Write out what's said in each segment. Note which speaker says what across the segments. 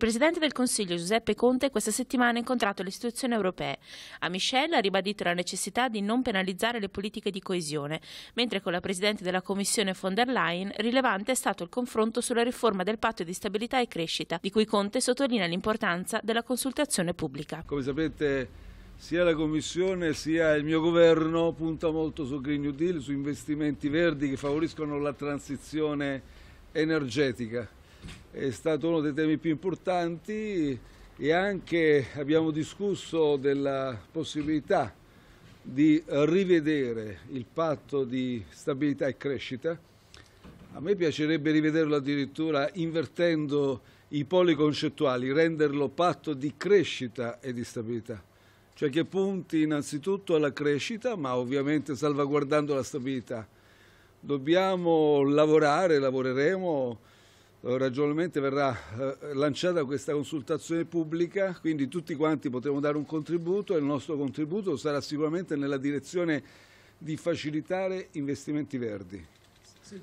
Speaker 1: Il Presidente del Consiglio Giuseppe Conte questa settimana ha incontrato le istituzioni europee. A Michel ha ribadito la necessità di non penalizzare le politiche di coesione, mentre con la Presidente della Commissione von der Leyen rilevante è stato il confronto sulla riforma del patto di stabilità e crescita, di cui Conte sottolinea l'importanza della consultazione pubblica.
Speaker 2: Come sapete sia la Commissione sia il mio governo punta molto sul Green New Deal, su investimenti verdi che favoriscono la transizione energetica è stato uno dei temi più importanti e anche abbiamo discusso della possibilità di rivedere il patto di stabilità e crescita. A me piacerebbe rivederlo addirittura invertendo i poli concettuali, renderlo patto di crescita e di stabilità, cioè che punti innanzitutto alla crescita, ma ovviamente salvaguardando la stabilità. Dobbiamo lavorare, lavoreremo eh, ragionalmente verrà eh, lanciata questa consultazione pubblica, quindi tutti quanti potremo dare un contributo e il nostro contributo sarà sicuramente nella direzione di facilitare investimenti verdi.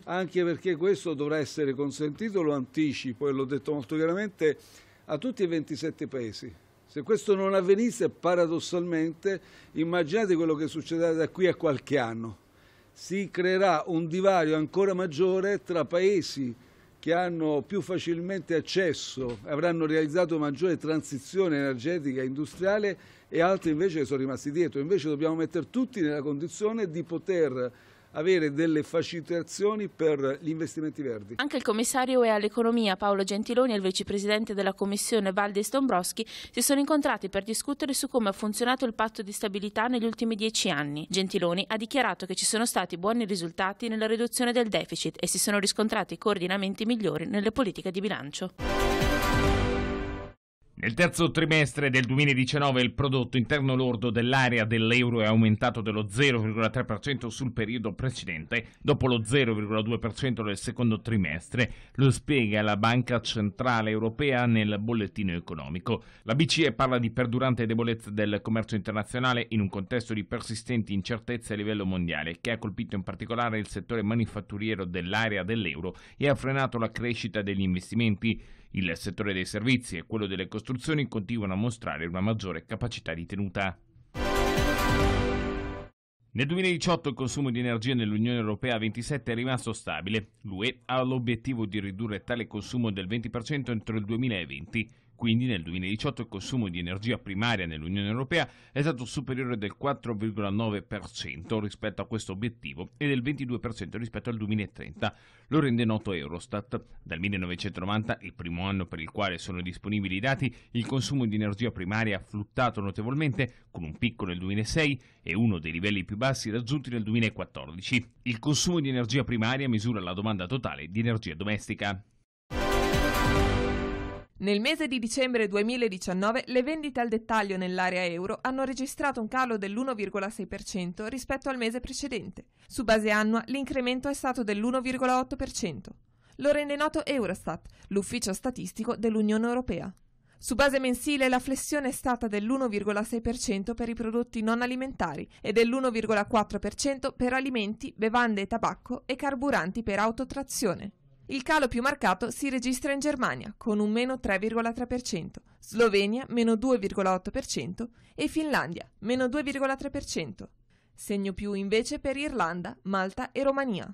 Speaker 2: Anche perché questo dovrà essere consentito, lo anticipo e l'ho detto molto chiaramente, a tutti e 27 paesi. Se questo non avvenisse, paradossalmente, immaginate quello che succederà da qui a qualche anno. Si creerà un divario ancora maggiore tra paesi che hanno più facilmente accesso, avranno realizzato maggiore transizione energetica e industriale e altri invece sono rimasti dietro. Invece dobbiamo mettere tutti nella condizione di poter avere delle facilitazioni per gli investimenti verdi.
Speaker 1: Anche il commissario e all'economia Paolo Gentiloni e il vicepresidente della commissione Valdis Dombroschi si sono incontrati per discutere su come ha funzionato il patto di stabilità negli ultimi dieci anni. Gentiloni ha dichiarato che ci sono stati buoni risultati nella riduzione del deficit e si sono riscontrati coordinamenti migliori nelle politiche di bilancio.
Speaker 3: Nel terzo trimestre del 2019 il prodotto interno lordo dell'area dell'euro è aumentato dello 0,3% sul periodo precedente, dopo lo 0,2% del secondo trimestre, lo spiega la Banca Centrale Europea nel bollettino economico. La BCE parla di perdurante debolezza del commercio internazionale in un contesto di persistenti incertezze a livello mondiale, che ha colpito in particolare il settore manifatturiero dell'area dell'euro e ha frenato la crescita degli investimenti. Il settore dei servizi e quello delle costruzioni continuano a mostrare una maggiore capacità di tenuta. Nel 2018 il consumo di energia nell'Unione Europea 27 è rimasto stabile. L'UE ha l'obiettivo di ridurre tale consumo del 20% entro il 2020. Quindi nel 2018 il consumo di energia primaria nell'Unione Europea è stato superiore del 4,9% rispetto a questo obiettivo e del 22% rispetto al 2030. Lo rende noto Eurostat. Dal 1990, il primo anno per il quale sono disponibili i dati, il consumo di energia primaria ha fluttato notevolmente, con un picco nel 2006 e uno dei livelli più bassi raggiunti nel 2014. Il consumo di energia primaria misura la domanda totale di energia domestica.
Speaker 4: Nel mese di dicembre 2019 le vendite al dettaglio nell'area euro hanno registrato un calo dell'1,6% rispetto al mese precedente. Su base annua l'incremento è stato dell'1,8%. Lo rende noto Eurostat, l'ufficio statistico dell'Unione Europea. Su base mensile la flessione è stata dell'1,6% per i prodotti non alimentari e dell'1,4% per alimenti, bevande e tabacco e carburanti per autotrazione. Il calo più marcato si registra in Germania, con un meno 3,3%, Slovenia meno 2,8% e Finlandia meno 2,3%. Segno più invece per Irlanda, Malta e Romania.